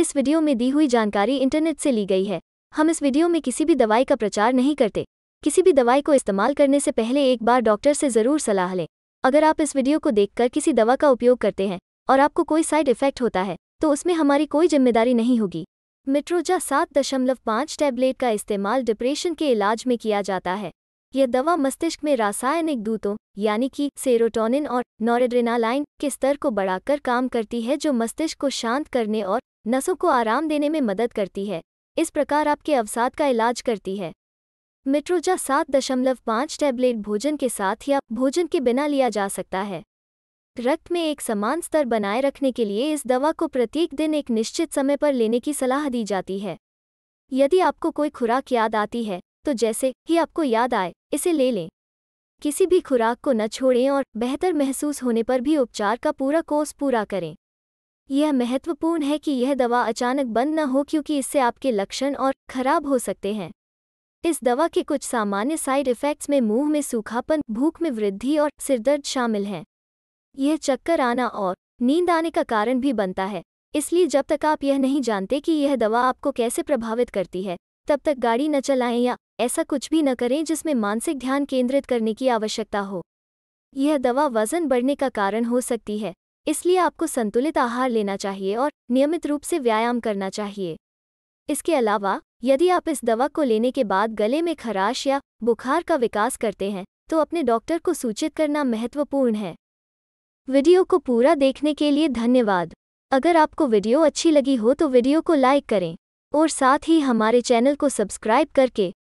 इस वीडियो में दी हुई जानकारी इंटरनेट से ली गई है हम इस वीडियो में किसी भी दवाई का प्रचार नहीं करते किसी भी दवाई को इस्तेमाल करने से पहले एक बार डॉक्टर से ज़रूर सलाह लें अगर आप इस वीडियो को देखकर किसी दवा का उपयोग करते हैं और आपको कोई साइड इफेक्ट होता है तो उसमें हमारी कोई जिम्मेदारी नहीं होगी मिट्रोजा सात दशमलव पाँच टैबलेट का इस्तेमाल डिप्रेशन के इलाज में किया जाता है यह दवा मस्तिष्क में रासायनिक दूतों यानी कि सेरोटोनिन और नॉरेड्रेनालाइन के स्तर को बढ़ाकर काम करती है जो मस्तिष्क को शांत करने और नसों को आराम देने में मदद करती है इस प्रकार आपके अवसाद का इलाज करती है मिट्रोजा सात दशमलव पाँच टैबलेट भोजन के साथ या भोजन के बिना लिया जा सकता है रक्त में एक समान स्तर बनाए रखने के लिए इस दवा को प्रत्येक दिन एक निश्चित समय पर लेने की सलाह दी जाती है यदि आपको कोई खुराक याद आती है तो जैसे ही आपको याद आए इसे ले लें किसी भी खुराक को न छोड़ें और बेहतर महसूस होने पर भी उपचार का पूरा कोर्स पूरा करें यह महत्वपूर्ण है कि यह दवा अचानक बंद न हो क्योंकि इससे आपके लक्षण और खराब हो सकते हैं इस दवा के कुछ सामान्य साइड इफ़ेक्ट्स में मुंह में सूखापन भूख में वृद्धि और सिरदर्द शामिल हैं यह चक्कर आना और नींद आने का कारण भी बनता है इसलिए जब तक आप यह नहीं जानते कि यह दवा आपको कैसे प्रभावित करती है तब तक गाड़ी न चलाएं या ऐसा कुछ भी न करें जिसमें मानसिक ध्यान केंद्रित करने की आवश्यकता हो यह दवा वजन बढ़ने का कारण हो सकती है इसलिए आपको संतुलित आहार लेना चाहिए और नियमित रूप से व्यायाम करना चाहिए इसके अलावा यदि आप इस दवा को लेने के बाद गले में खराश या बुखार का विकास करते हैं तो अपने डॉक्टर को सूचित करना महत्वपूर्ण है वीडियो को पूरा देखने के लिए धन्यवाद अगर आपको वीडियो अच्छी लगी हो तो वीडियो को लाइक करें और साथ ही हमारे चैनल को सब्सक्राइब करके